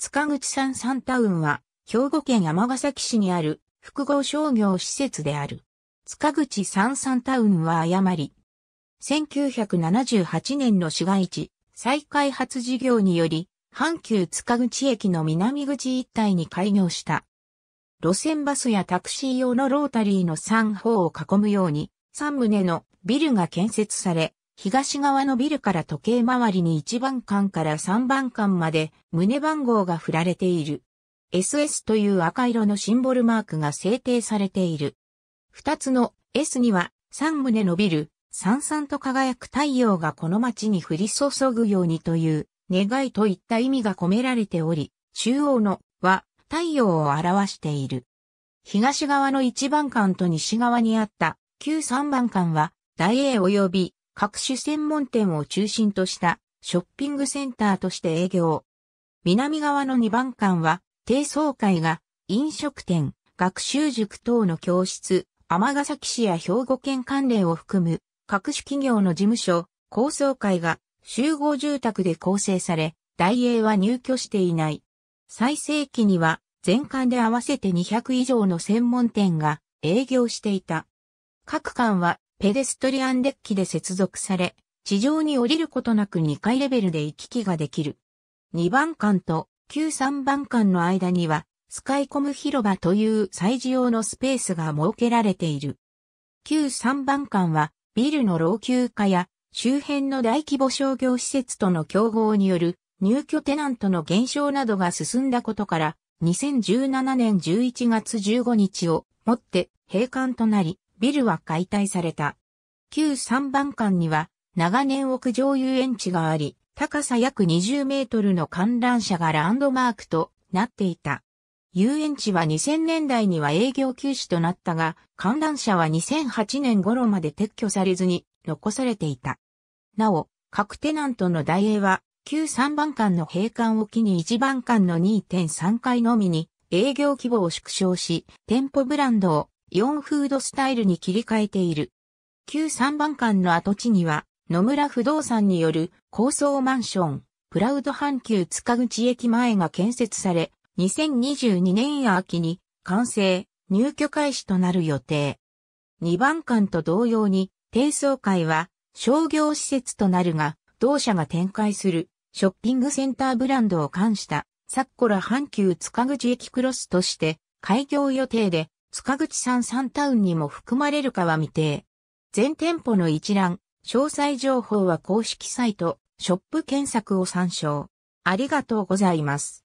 塚口山サンタウンは、兵庫県ヶ崎市にある複合商業施設である。塚口山サンタウンは誤り。1978年の市街地、再開発事業により、阪急塚口駅の南口一帯に開業した。路線バスやタクシー用のロータリーの3方を囲むように、3棟のビルが建設され、東側のビルから時計回りに1番間から3番間まで胸番号が振られている。SS という赤色のシンボルマークが制定されている。2つの S には3棟のビル、三々と輝く太陽がこの街に降り注ぐようにという願いといった意味が込められており、中央のは太陽を表している。東側の1番館と西側にあった旧3番館は大英及び各種専門店を中心としたショッピングセンターとして営業。南側の2番館は、低層階が飲食店、学習塾等の教室、尼崎市や兵庫県関連を含む各種企業の事務所、高層階が集合住宅で構成され、大英は入居していない。最盛期には全館で合わせて200以上の専門店が営業していた。各館はペデストリアンデッキで接続され、地上に降りることなく2階レベルで行き来ができる。2番間と旧3番間の間には、スカイコム広場という催事用のスペースが設けられている。旧3番間は、ビルの老朽化や周辺の大規模商業施設との競合による入居テナントの減少などが進んだことから、2017年11月15日をもって閉館となり、ビルは解体された。旧3番館には長年屋上遊園地があり、高さ約20メートルの観覧車がランドマークとなっていた。遊園地は2000年代には営業休止となったが、観覧車は2008年頃まで撤去されずに残されていた。なお、各テナントの大英は、旧3番館の閉館を機に1番館の2.3階のみに営業規模を縮小し、店舗ブランドを4フードスタイルに切り替えている。旧3番館の跡地には、野村不動産による高層マンション、プラウド阪急塚口駅前が建設され、2022年秋に完成、入居開始となる予定。2番館と同様に、低層階は商業施設となるが、同社が展開するショッピングセンターブランドを冠した、サッコラ阪急塚口駅クロスとして開業予定で、塚口山ンタウンにも含まれるかは未定。全店舗の一覧、詳細情報は公式サイト、ショップ検索を参照。ありがとうございます。